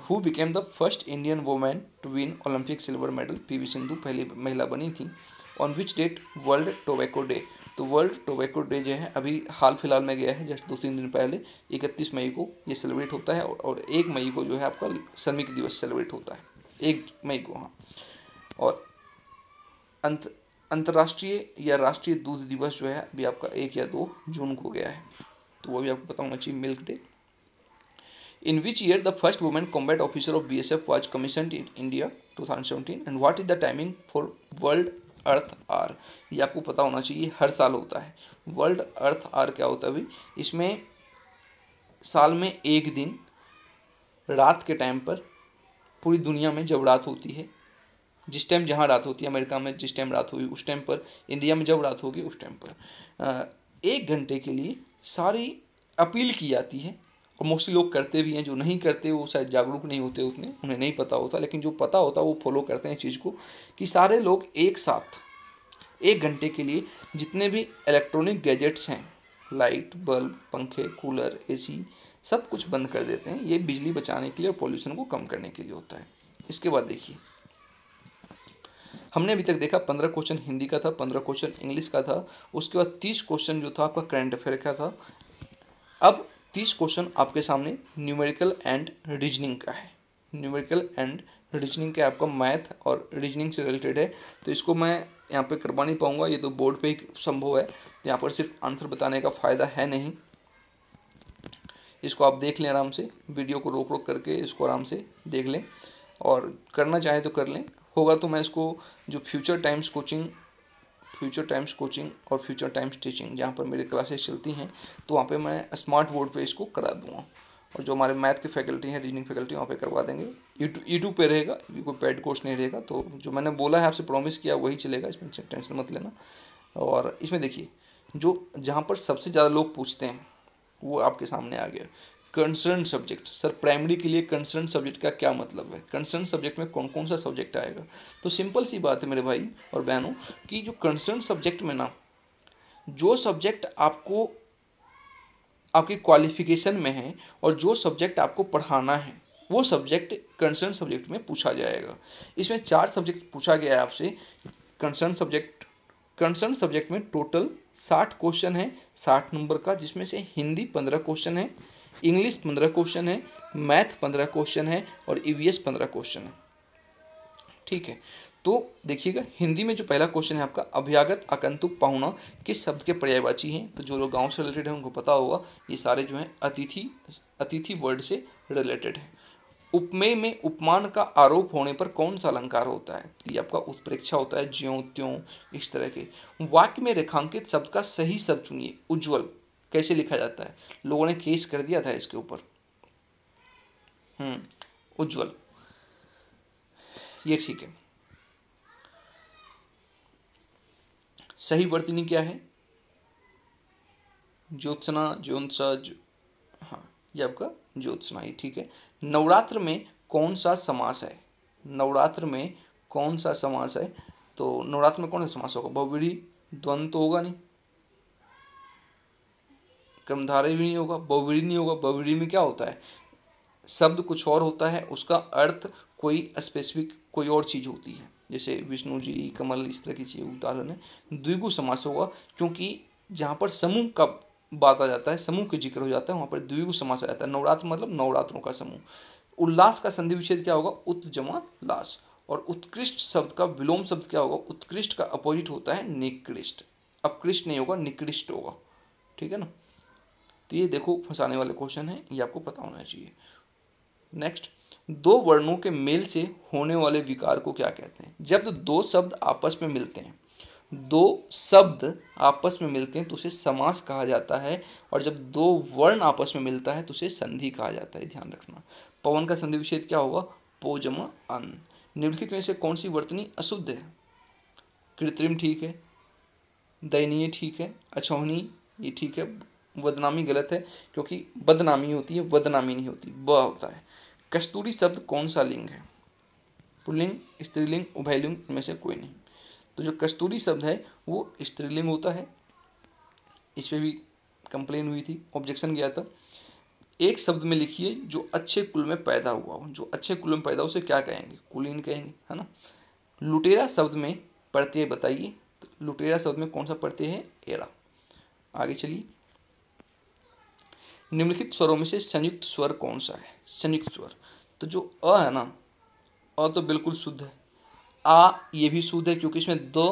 who became the first Indian women to win Olympic silver medal P V Sindhu पहली महिला बनी थी on which date world tobacco day तो वर्ल्ड टोबैको डे जो है अभी हाल फिलहाल में गया है जस्ट दो तीन दिन पहले इकतीस मई को ये सेलिब्रेट होता है और एक मई को जो है आपका श्रमिक दिवस सेलिब्रेट होता है एक मई को हाँ और अंत अंतर्राष्ट्रीय या राष्ट्रीय दूध दिवस जो है अभी आपका एक या दो जून को गया है तो वो भी आपको पता होना चाहिए milk day in which year the first women combat officer of B S F was commission in India two thousand seventeen and what is the timing for world earth hour ये आपको पता होना चाहिए हर साल होता है वर्ल्ड अर्थ आर क्या होता है अभी इसमें साल में एक दिन रात के टाइम पर पूरी दुनिया में जब रात होती है जिस टाइम जहाँ रात होती है अमेरिका में जिस टाइम रात हुई उस टाइम पर इंडिया में जब रात होगी उस टाइम पर एक घंटे के लिए सारी अपील की जाती है और मोस्टली लोग करते भी हैं जो नहीं करते वो शायद जागरूक नहीं होते उतने उन्हें नहीं पता होता लेकिन जो पता होता वो फॉलो करते हैं इस चीज़ को कि सारे लोग एक साथ एक घंटे के लिए जितने भी इलेक्ट्रॉनिक गैजेट्स हैं लाइट बल्ब पंखे कूलर एसी सब कुछ बंद कर देते हैं ये बिजली बचाने के लिए और पॉल्यूशन को कम करने के लिए होता है इसके बाद देखिए हमने अभी तक देखा पंद्रह क्वेश्चन हिंदी का था पंद्रह क्वेश्चन इंग्लिश का था उसके बाद तीस क्वेश्चन जो था आपका करंट अफेयर का था अब तीस क्वेश्चन आपके सामने न्यूमेरिकल एंड रीजनिंग का है न्यूमेरिकल एंड रीजनिंग का आपका मैथ और रीजनिंग से रिलेटेड है तो इसको मैं यहाँ पे करवा नहीं पाऊँगा ये तो बोर्ड पे ही संभव है यहाँ पर सिर्फ आंसर बताने का फ़ायदा है नहीं इसको आप देख लें आराम से वीडियो को रोक रोक करके इसको आराम से देख लें और करना चाहें तो कर लें होगा तो मैं इसको जो Future Times Coaching Future Times Coaching और फ्यूचर टाइम्स टीचिंग जहाँ पर मेरी क्लासेस चलती हैं तो वहाँ पे मैं स्मार्ट बोर्ड पे इसको करा दूँगा और जो हमारे मैथ की फैकल्टी हैं रीजनिंग फैकल्टी वहाँ पे करवा देंगे यूट्यूब यूट्यूब पे रहेगा कोई पेड कोर्स नहीं रहेगा तो जो मैंने बोला है आपसे प्रॉमिस किया वही चलेगा इसमें टेंशन मत लेना और इसमें देखिए जो जहाँ पर सबसे ज़्यादा लोग पूछते हैं वो आपके सामने आ गया कंसर्न सब्जेक्ट सर प्राइमरी के लिए कंसर्न सब्जेक्ट का क्या मतलब है कंसर्न सब्जेक्ट में कौन कौन सा सब्जेक्ट आएगा तो सिंपल सी बात है मेरे भाई और बहनों कि जो कंसर्न सब्जेक्ट में ना जो सब्जेक्ट आपको आपकी क्वालिफिकेशन में है और जो सब्जेक्ट आपको पढ़ाना है वो सब्जेक्ट कंसर्न सब्जेक्ट में पूछा जाएगा इसमें चार सब्जेक्ट पूछा गया है आपसे कंसर्न सब्जेक्ट कंसर्न सब्जेक्ट में टोटल साठ क्वेश्चन है साठ नंबर का जिसमें से हिंदी पंद्रह क्वेश्चन है इंग्लिश पंद्रह क्वेश्चन है मैथ पंद्रह क्वेश्चन है और ई e पंद्रह क्वेश्चन है ठीक है तो देखिएगा हिंदी में जो पहला क्वेश्चन है आपका अभ्यागत आकंतुक पाहुना किस शब्द के पर्यायवाची हैं तो जो लोग गांव से रिलेटेड हैं उनको पता होगा ये सारे जो हैं अतिथि अतिथि वर्ड से रिलेटेड है उपमेय में उपमान का आरोप होने पर कौन सा अलंकार होता है तो ये आपका उत्प्रेक्षा होता है ज्यों त्यों इस तरह के वाक्य में रेखांकित शब्द का सही शब्द चुनिए उज्ज्वल कैसे लिखा जाता है लोगों ने केस कर दिया था इसके ऊपर हम्म, उज्जवल ये ठीक है सही वर्तनी क्या है ज्योत्सना ज्योत्सा जो हाँ ये आपका ज्योत्सना ही ठीक है नवरात्र में कौन सा समास है नवरात्र में कौन सा समास है तो नवरात्र में कौन सा समास होगा बहुविड़ी द्वंद तो होगा नहीं क्रमधारय भी नहीं होगा बहुवरी नहीं होगा बहुवरी में क्या होता है शब्द कुछ और होता है उसका अर्थ कोई स्पेसिफिक कोई और चीज़ होती है जैसे विष्णु जी कमल इस तरह की चीज़ उदाहरण है द्विगु समास होगा क्योंकि जहाँ पर समूह का बात आ जाता है समूह का जिक्र हो जाता है वहाँ पर द्विगु समास आ जाता है नवरात्र मतलब नवरात्रों का समूह उल्लास का संधि विच्छेद क्या होगा उत जमा लास और उत्कृष्ट शब्द का विलोम शब्द क्या होगा उत्कृष्ट का अपोजिट होता है निकृष्ट अपकृष्ट नहीं होगा निकृष्ट होगा ठीक है ना तो ये देखो फंसाने वाले क्वेश्चन है ये आपको पता होना चाहिए नेक्स्ट दो वर्णों के मेल से होने वाले विकार को क्या कहते हैं जब दो शब्द आपस में मिलते हैं दो शब्द आपस में मिलते हैं तो उसे समास कहा जाता है और जब दो वर्ण आपस में मिलता है तो उसे संधि कहा जाता है ध्यान रखना पवन का संधि विच्छेद क्या होगा पोजमा अन निम्नलिखित में से कौन सी वर्तनी अशुद्ध है कृत्रिम ठीक है दयनीय ठीक है अछौनी ये ठीक है बदनामी गलत है क्योंकि बदनामी होती है बदनामी नहीं होती ब होता है कस्तूरी शब्द कौन सा लिंग है पुल्लिंग स्त्रीलिंग उभयलिंग इनमें से कोई नहीं तो जो कस्तूरी शब्द है वो स्त्रीलिंग होता है इस पर भी कंप्लेन हुई थी ऑब्जेक्शन गया था एक शब्द में लिखिए जो अच्छे कुल में पैदा हुआ हो जो अच्छे कुल में पैदा हो उसे क्या कहेंगे कुलीन कहेंगे है ना लुटेरा शब्द में प्रत्यय बताइए तो लुटेरा शब्द में कौन सा प्रत्यय है एरा आगे चलिए निम्नलिखित स्वरों में से संयुक्त स्वर कौन सा है संयुक्त स्वर तो जो अ है ना अ तो बिल्कुल शुद्ध है आ ये भी शुद्ध है क्योंकि इसमें दो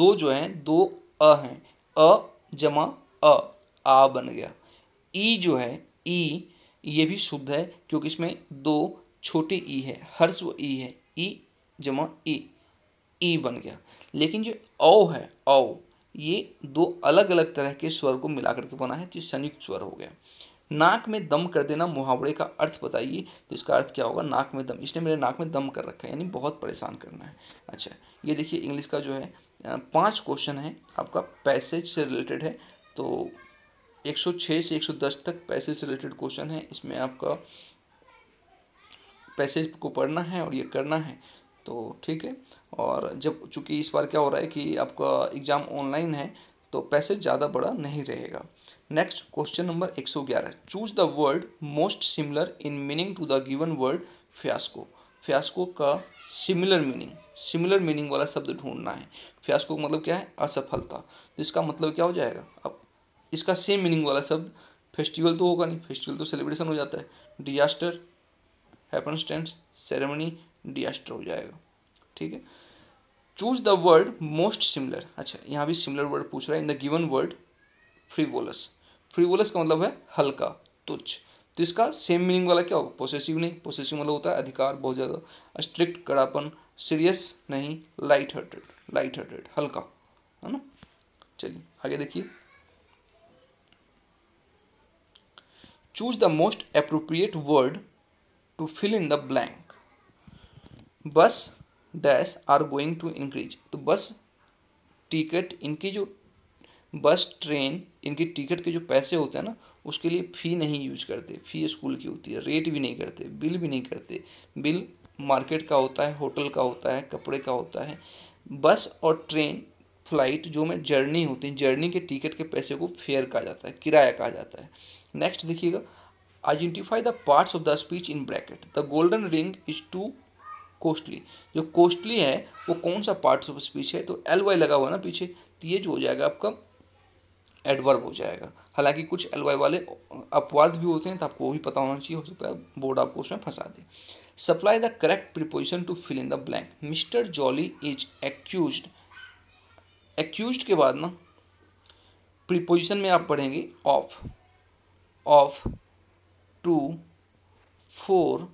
दो जो हैं दो अ हैं अ जमा अ आ बन गया ई जो है ई ये भी शुद्ध है क्योंकि इसमें दो छोटे ई है हर्स्व ई है ई जमा ई ई बन गया लेकिन जो औ है औ ये दो अलग अलग तरह के स्वर को मिलाकर के बना है तो संयुक्त स्वर हो गया नाक में दम कर देना मुहावरे का अर्थ बताइए तो इसका अर्थ क्या होगा नाक में दम इसने मेरे नाक में दम कर रखा है यानी बहुत परेशान करना है अच्छा ये देखिए इंग्लिश का जो है पाँच क्वेश्चन है आपका पैसेज से रिलेटेड है तो 106 से 110 तक पैसेज से रिलेटेड क्वेश्चन है इसमें आपका पैसेज को पढ़ना है और ये करना है तो ठीक है और जब चूंकि इस बार क्या हो रहा है कि आपका एग्ज़ाम ऑनलाइन है तो पैसेज ज़्यादा बड़ा नहीं रहेगा next question number 111 choose the word most similar in meaning to the given word fiasco fiasco का सिमिलर मीनिंग सिमिलर मीनिंग वाला शब्द ढूंढना है फ्यास्को का मतलब क्या है असफलता तो इसका मतलब क्या हो जाएगा अब इसका सेम मीनिंग वाला शब्द फेस्टिवल तो होगा नहीं फेस्टिवल तो सेलिब्रेशन हो जाता है डिजास्टर हैपनस्टेंस सेरेमनी डिजास्टर हो जाएगा ठीक है choose the word most similar अच्छा यहाँ भी सिमिलर वर्ड पूछ रहा है in the given word frivolous frivolous का मतलब है हल्का तुच्छ तो इसका सेम मीनिंग वाला क्या होगा पोसेसिव नहीं पोसेसिव मतलब होता है अधिकार बहुत ज़्यादा स्ट्रिक्ट कड़ापन सीरियस नहीं लाइट हार्टेड लाइट हार्टेड हल्का है ना चलिए आगे देखिए choose the most appropriate word to fill in the blank bus dash are going to increase तो बस टिकट इनकी जो बस ट्रेन इनके टिकट के जो पैसे होते हैं ना उसके लिए फ़ी नहीं यूज करते फ़ी स्कूल की होती है रेट भी नहीं करते बिल भी नहीं करते बिल मार्केट का होता है होटल का होता है कपड़े का होता है बस और ट्रेन फ्लाइट जो में जर्नी होती है जर्नी के टिकट के पैसे को फेयर कहा जाता है किराया कहा जाता है नेक्स्ट देखिएगा identify the parts of the speech in bracket the golden ring is too costly जो कोस्टली है वो कौन सा पार्ट ऑफ स्पीच है तो एल वाई लगा हुआ ना पीछे तो ये जो हो जाएगा आपका एडवर्ब हो जाएगा हालांकि कुछ एल वाई वाले अपवाद भी होते हैं तो आपको वो भी पता होना चाहिए हो सकता है बोर्ड आपको उसमें फंसा दे supply the correct preposition to fill in the blank mister Jolly is accuse accuse के बाद ना प्रिपोजिशन में आप पढ़ेंगे of of to for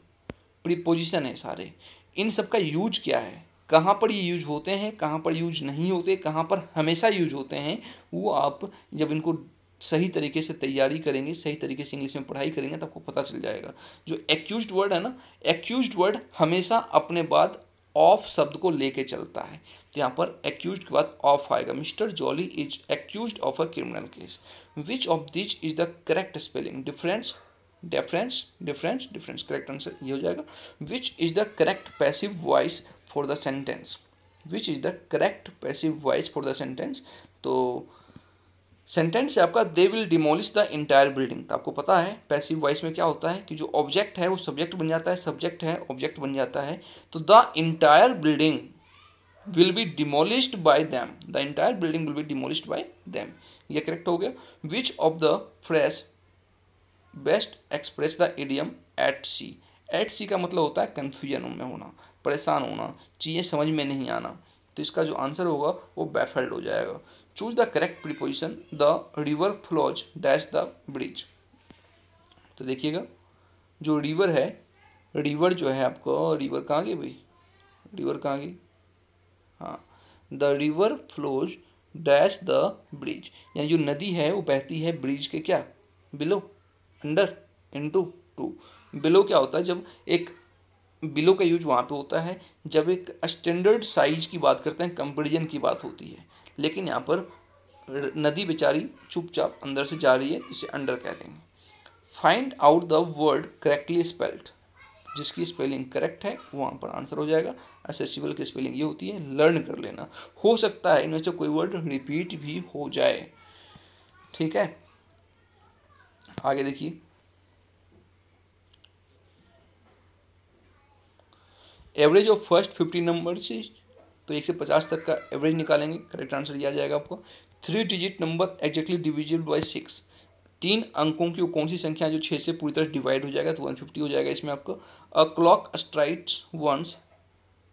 preposition है सारे इन सब का यूज क्या है कहाँ पर ये यूज होते हैं कहाँ पर यूज नहीं होते कहाँ पर हमेशा यूज होते हैं वो आप जब इनको सही तरीके से तैयारी करेंगे सही तरीके से इंग्लिश में पढ़ाई करेंगे तो आपको पता चल जाएगा जो एक्यूज वर्ड है ना एक्यूज वर्ड हमेशा अपने बाद ऑफ शब्द को लेके चलता है तो यहाँ पर एक्यूज के बाद ऑफ आएगा mister Jolly is accuse of a criminal case which of this is the correct spelling difference difference difference difference correct answer ये हो जाएगा which is the correct passive voice for the sentence which is the correct passive voice for the sentence तो sentence है आपका they will demolish the entire building तो आपको पता है पैसिव वॉइस में क्या होता है कि जो ऑब्जेक्ट है वो सब्जेक्ट बन जाता है सब्जेक्ट है ऑब्जेक्ट बन जाता है तो the entire building will be demolished by them the entire building will be demolished by them ये करेक्ट हो गया which of the phrase best express the idiom at sea at sea का मतलब होता है कन्फ्यूजन में होना परेशान होना चीज़ें समझ में नहीं आना तो इसका जो आंसर होगा वो बैफल्ड हो जाएगा choose the correct preposition the river flows dash the bridge तो देखिएगा जो रिवर है रिवर जो है आपको रिवर कहाँ गई भाई रिवर कहाँ गई हाँ the river flows dash the bridge यानी जो नदी है वो बहती है ब्रिज के क्या below under into to below क्या होता है जब एक बिलो का यूज वहाँ पे होता है जब एक स्टैंडर्ड साइज की बात करते हैं कंपेरिजन की बात होती है लेकिन यहाँ पर नदी बेचारी चुपचाप अंदर से जा रही है जिसे अंडर कह देंगे find out the word correctly spelled जिसकी स्पेलिंग करेक्ट है वो वहाँ पर आंसर हो जाएगा असेसिबल की स्पेलिंग ये होती है लर्न कर लेना हो सकता है इनमें से कोई वर्ड रिपीट भी हो जाए ठीक है आगे देखिए average of first fifty number से तो एक से पचास तक का एवरेज निकालेंगे करेक्ट आंसर यह आ जाएगा आपको three digit number exactly divisible by six तीन अंकों की वो कौन सी संख्या जो छः से पूरी तरह डिवाइड हो जाएगा तो वन फिफ्टी हो जाएगा इसमें आपको a clock strikes once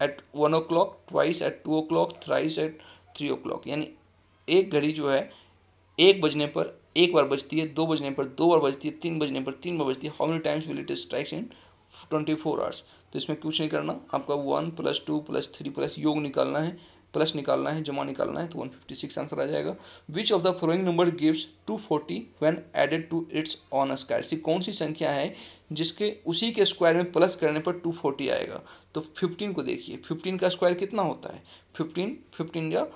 at one o'clock twice at two o'clock thrice at three o'clock यानी एक घड़ी जो है एक बजने पर एक बार बजती है दो बजने पर दो बार बजती है तीन बजने पर तीन बार बजती है how many times will it strikes in twenty four hours तो इसमें कुछ नहीं करना आपका one plus two plus three plus योग निकालना है प्लस निकालना है जमा निकालना है तो वन फिफ्टी सिक्स आंसर आ जाएगा which of the following number gives two forty one added to its own square सी कौन सी संख्या है जिसके उसी के स्क्वायर में प्लस करने पर टू फोर्टी आएगा तो फिफ्टीन को देखिए फिफ्टीन का स्क्वायर कितना होता है फिफ्टीन फिफ्टीन या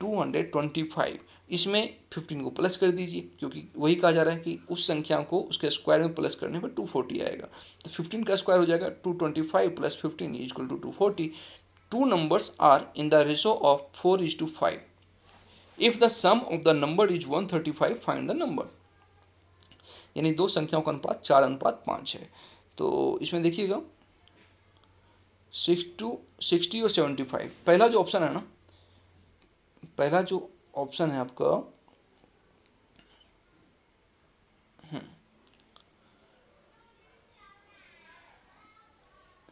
टू हंड्रेड ट्वेंटी फाइव इसमें फिफ्टीन को प्लस कर दीजिए क्योंकि वही कहा जा रहा है कि उस संख्या को उसके स्क्वायर में प्लस करने पर टू फोर्टी आएगा तो फिफ्टीन का स्क्वायर हो जाएगा two twenty five plus fifteen is equal to two forty two numbers are in the ratio of four is to five if the sum of the number is one thirty five find the number यानी दो संख्याओं का अनुपात चार अनुपात पाँच है तो इसमें देखिएगा सिक्स टू सिक्सटी और सेवेंटी फाइव पहला जो ऑप्शन है ना पहला जो ऑप्शन है आपका हम्म।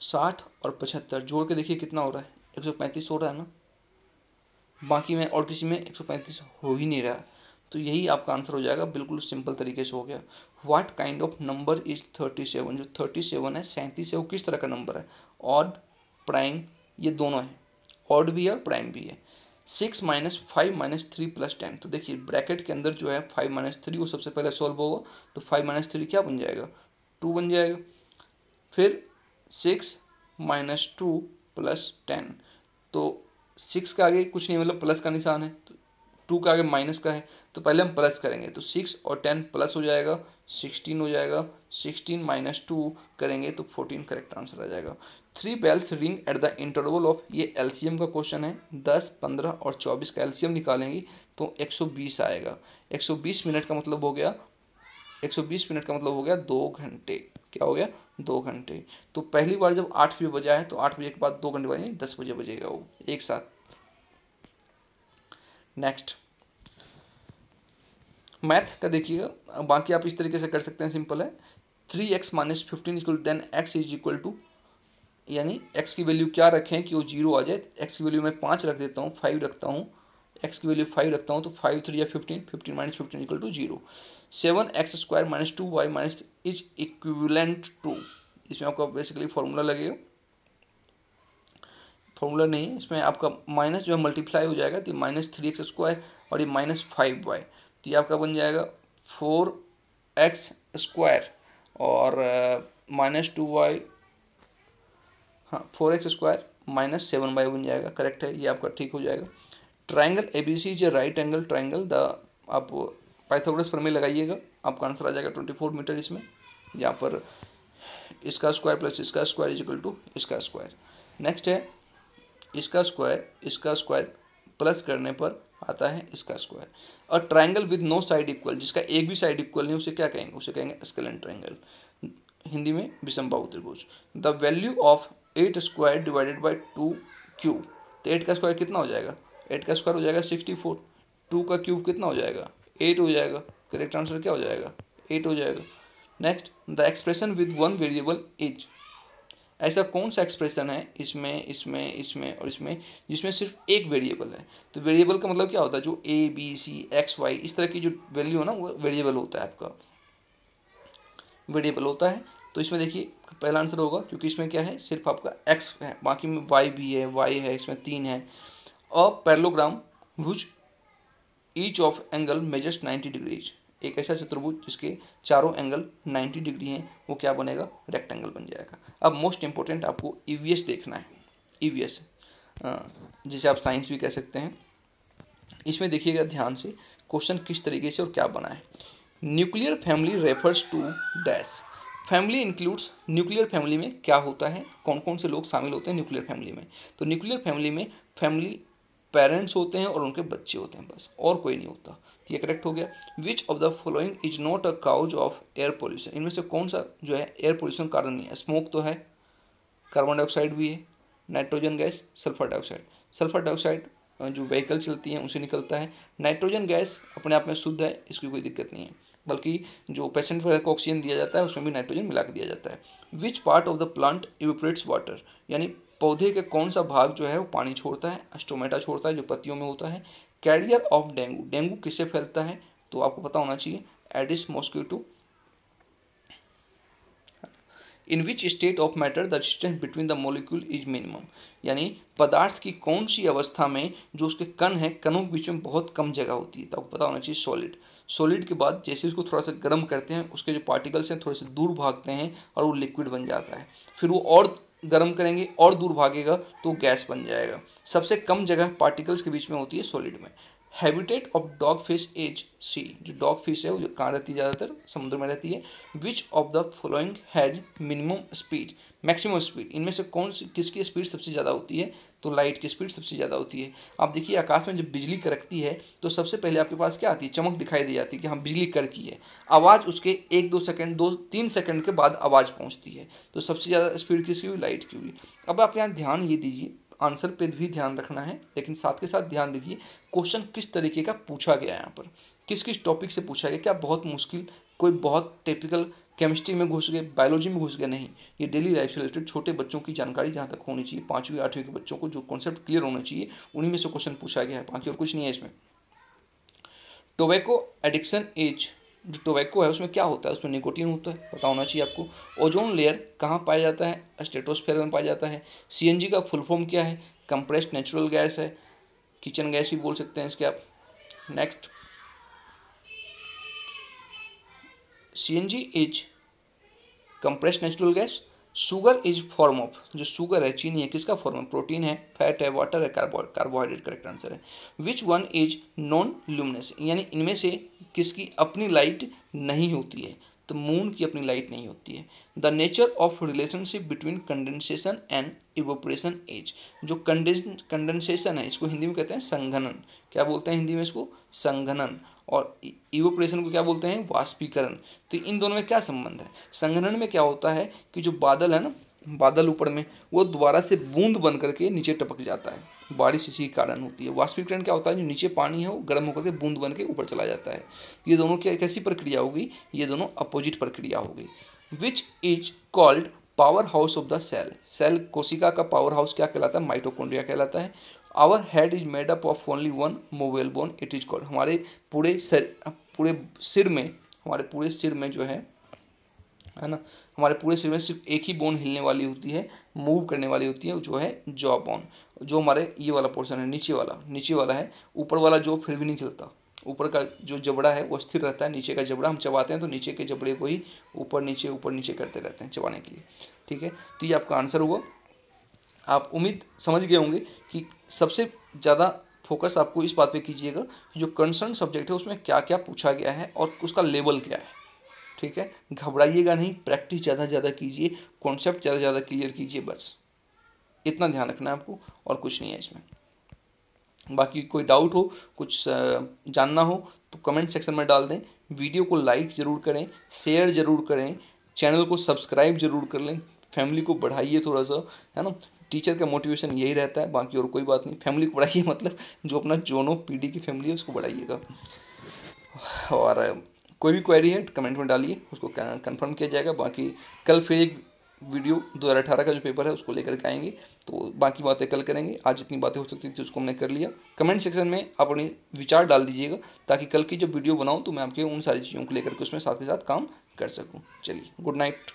साठ और पचहत्तर जोड़ के देखिए कितना हो रहा है एक सौ पैंतीस हो रहा है ना बाकी में और किसी में एक सौ पैंतीस हो ही नहीं रहा तो यही आपका आंसर हो जाएगा बिल्कुल सिंपल तरीके से हो गया what kind of number is thirty seven जो थर्टी सेवन है सैंतीस है वो किस तरह का नंबर है ऑड प्राइम ये दोनों है ऑड भी है और प्राइम भी है six minus five minus three plus ten तो देखिए ब्रैकेट के अंदर जो है फाइव माइनस थ्री वो सबसे पहले सॉल्व होगा तो फाइव माइनस थ्री क्या बन जाएगा टू बन जाएगा फिर six minus two plus ten तो सिक्स का आगे कुछ नहीं मतलब प्लस का निशान है तो टू का आगे माइनस का है तो पहले हम प्लस करेंगे तो सिक्स और टेन प्लस हो जाएगा सिक्सटीन हो जाएगा सिक्सटीन माइनस टू करेंगे तो फोर्टीन करेक्ट आंसर आ जाएगा three bells ring at the interval of ये एलसीएम का क्वेश्चन है दस पंद्रह और चौबीस का एलसीएम निकालेंगे तो एक सौ बीस आएगा एक सौ बीस मिनट का मतलब हो गया एक सौ बीस मिनट का मतलब हो गया दो घंटे क्या हो गया दो घंटे तो पहली बार जब आठ बजे बजा है तो आठ बजे के बाद दो घंटे बजे दस बजे बजेगा वो एक साथ नेक्स्ट मैथ का देखिएगा बाकी आप इस तरीके से कर सकते हैं सिंपल है three x minus fifteen equal then x is equal to यानी एक्स की वैल्यू क्या रखें कि वो जीरो आ जाए एक्स की वैल्यू मैं पाँच रख देता हूँ फाइव रखता हूँ एक्स की वैल्यू फाइव रखता हूँ तो फाइव थ्री या fifteen fifteen minus fifteen equal to zero seven x square minus two y minus is equivalent to इसमें आपका बेसिकली फॉर्मूला लगेगा फॉर्मूला नहीं है इसमें आपका माइनस जो है मल्टीप्लाई हो जाएगा तो माइनस थ्री एक्स स्क्वायर और ये माइनस फाइव वाई तो ये आपका बन जाएगा फोर एक्स स्क्वायर और माइनस टू वाई हाँ four x square minus seven y बन जाएगा करेक्ट है ये आपका ठीक हो जाएगा ट्राइंगल ए बी सी जो राइट एंगल ट्राइंगल द आप पाइथागोरस प्रमेय लगाइएगा आपका आंसर आ जाएगा ट्वेंटी फोर मीटर इसमें यहाँ पर इसका स्क्वायर प्लस इसका स्क्वायर इजिकल टू इसका स्क्वायर नेक्स्ट है इसका स्क्वायर इसका स्क्वायर प्लस करने पर आता है इसका स्क्वायर और triangle with no side equal जिसका एक भी साइड इक्वल नहीं उसे क्या कहेंगे उसे कहेंगे स्केलन ट्राइंगल हिंदी में विषमबाहु त्रिभुज the value of eight square divided by two cube तो एट का स्क्वायर कितना हो जाएगा एट का स्क्वायर हो जाएगा सिक्सटी फोर टू का क्यूब कितना हो जाएगा एट हो जाएगा करेक्ट आंसर क्या हो जाएगा एट हो जाएगा next the expression with one variable is ऐसा कौन सा एक्सप्रेशन है इसमें इसमें इसमें और इसमें जिसमें सिर्फ एक वेरिएबल है तो वेरिएबल का मतलब क्या होता है जो A B C x y इस तरह की जो वैल्यू है ना वो वेरिएबल होता है आपका वेरिएबल होता है तो इसमें देखिए पहला आंसर होगा क्योंकि इसमें क्या है सिर्फ आपका एक्स है बाकी में वाई भी है वाई है इसमें तीन है और parallelogram whose each of angle measures ninety degrees एक ऐसा चतुर्भुज जिसके चारों एंगल 90 डिग्री हैं वो क्या बनेगा रेक्टेंगल बन जाएगा अब मोस्ट इंपॉर्टेंट आपको ई देखना है ई जिसे आप साइंस भी कह सकते हैं इसमें देखिएगा ध्यान से क्वेश्चन किस तरीके से और क्या बना है nuclear family refers to dash family includes nuclear family में क्या होता है कौन कौन से लोग शामिल होते हैं न्यूक्लियर फैमिली में तो न्यूक्लियर फैमिली में फैमिली पेरेंट्स होते हैं और उनके बच्चे होते हैं बस और कोई नहीं होता ये करेक्ट हो गया which of the following is not a cause of air pollution इनमें से कौन सा जो है एयर पोल्यूशन कारण नहीं है स्मोक तो है कार्बन डाइऑक्साइड भी है nitrogen gas sulphur dioxide sulphur dioxide जो व्हीकल चलती हैं उनसे निकलता है नाइट्रोजन गैस अपने आप में शुद्ध है इसकी कोई दिक्कत नहीं है बल्कि जो पेशेंट को ऑक्सीजन दिया जाता है उसमें भी नाइट्रोजन मिला के दिया जाता है which part of the plant evaporates water यानी पौधे का कौन सा भाग जो है वो पानी छोड़ता है अस्टोमेटा छोड़ता है जो पत्तियों में होता है कैरियर ऑफ डेंगू डेंगू किससे फैलता है तो आपको पता होना चाहिए Aedes mosquito in which state of matter the distance between the molecule is minimum यानी पदार्थ की कौन सी अवस्था में जो उसके कण है कणों के बीच में बहुत कम जगह होती है तो आपको पता होना चाहिए सॉलिड सॉलिड के बाद जैसे उसको थोड़ा सा गर्म करते हैं उसके जो पार्टिकल्स हैं थोड़े से दूर भागते हैं और वो लिक्विड बन जाता है फिर वो और गर्म करेंगे और दूर भागेगा तो गैस बन जाएगा सबसे कम जगह पार्टिकल्स के बीच में होती है सॉलिड में habitat of dog fish as sea जो डॉग फिश है वो कहाँ रहती है ज़्यादातर समुद्र में रहती है which of the following has minimum speed maximum speed इनमें से कौन सी किसकी स्पीड सबसे ज़्यादा होती है तो लाइट की स्पीड सबसे ज़्यादा होती है आप देखिए आकाश में जब बिजली करकती है तो सबसे पहले आपके पास क्या आती है चमक दिखाई दी जाती है कि हाँ बिजली करकी है आवाज़ उसके एक दो सेकंड दो तीन सेकंड के बाद आवाज़ पहुंचती है तो सबसे ज़्यादा स्पीड किसकी हुई लाइट की हुई अब आप यहाँ ध्यान ये दीजिए आंसर पे भी ध्यान रखना है लेकिन साथ के साथ ध्यान दीजिए क्वेश्चन किस तरीके का पूछा गया है यहाँ पर किस किस टॉपिक से पूछा गया क्या बहुत मुश्किल कोई बहुत टिपिकल केमिस्ट्री में घुस गए बायोलॉजी में घुस गए नहीं ये डेली लाइफ से रिलेटेड छोटे बच्चों की जानकारी जहाँ तक होनी चाहिए पाँचवीं आठवीं के बच्चों को जो कॉन्सेप्ट क्लियर होना चाहिए उन्हीं में से क्वेश्चन पूछा गया है बाकी और कुछ नहीं है इसमें टोबैको एडिक्शन एज जो टोबैको है उसमें क्या होता है उसमें निकोटीन होता है पता होना चाहिए आपको ओजोन लेयर कहाँ पाया जाता है स्टेटोस्फेयर में पाया जाता है सी का फुल फॉर्म क्या है कंप्रेस्ड नेचुरल गैस है किचन गैस भी बोल सकते हैं इसके आप next C N G is compressed natural gas sugar is form of जो शुगर है चीनी है किसका फॉर्म है प्रोटीन है फैट है वाटर है कार्बोहाइड्रेट करेक्ट आंसर है which one is non luminous यानी इनमें से किसकी अपनी लाइट नहीं होती है तो मून की अपनी लाइट नहीं होती है the nature of relationship between condensation and evaporation as जो कंडेंसेशन है इसको हिंदी में कहते हैं संघनन क्या बोलते हैं हिंदी में इसको संघनन और इवोपरेशन e- को क्या बोलते हैं वाष्पीकरण तो इन दोनों में क्या संबंध है संघनन में क्या होता है कि जो बादल है ना बादल ऊपर में वो दोबारा से बूंद बन करके नीचे टपक जाता है बारिश इसी कारण होती है वाष्पीकरण क्या होता है जो नीचे पानी है वो गर्म होकर के बूंद बन के ऊपर चला जाता है ये दोनों की कैसी प्रक्रिया होगी ये दोनों अपोजिट प्रक्रिया होगी which is called power house of the cell cell कोशिका का पावर हाउस क्या कहलाता है माइटोकोन्ड्रिया कहलाता है our head is made up of only one mobile bone it is called हमारे पूरे सर पूरे सिर में हमारे पूरे सिर में जो है है ना हमारे पूरे सिर में सिर्फ एक ही बोन हिलने वाली होती है मूव करने वाली होती है जो है जॉ बोन जो हमारे ये वाला पोर्शन है नीचे वाला नीचे वाला है ऊपर वाला जो फिर भी नहीं चलता ऊपर का जो जबड़ा है वो स्थिर रहता है नीचे का जबड़ा हम चबाते हैं तो नीचे के जबड़े को ही ऊपर नीचे ऊपर नीचे करते रहते हैं चबाने के लिए ठीक है तो ये आपका आंसर हुआ आप उम्मीद समझ गए होंगे कि सबसे ज़्यादा फोकस आपको इस बात पे कीजिएगा कि जो कंसर्न सब्जेक्ट है उसमें क्या क्या पूछा गया है और उसका लेवल क्या है ठीक है घबराइएगा नहीं प्रैक्टिस ज़्यादा ज़्यादा कीजिए कॉन्सेप्ट ज़्यादा ज़्यादा क्लियर कीजिए बस इतना ध्यान रखना है आपको और कुछ नहीं है इसमें बाकी कोई डाउट हो कुछ जानना हो तो कमेंट सेक्शन में डाल दें वीडियो को लाइक ज़रूर करें शेयर ज़रूर करें चैनल को सब्सक्राइब ज़रूर कर लें फैमिली को बढ़ाइए थोड़ा सा है ना टीचर का मोटिवेशन यही रहता है बाकी और कोई बात नहीं फैमिली को बढ़ाइए मतलब जो अपना जोनो पीडी की फैमिली है उसको बढ़ाइएगा और कोई भी क्वेरी है कमेंट में डालिए उसको कंफर्म किया जाएगा बाकी कल फिर एक वीडियो दो हज़ार अठारह का जो पेपर है उसको लेकर के आएंगे तो बाकी बातें कल करेंगे आज जितनी बातें हो सकती थी उसको हमने कर लिया कमेंट सेक्शन में आप अपने विचार डाल दीजिएगा ताकि कल की जब वीडियो बनाऊँ तो मैं आपके उन सारी चीज़ों को लेकर के उसमें साथ के साथ काम कर सकूँ चलिए गुड नाइट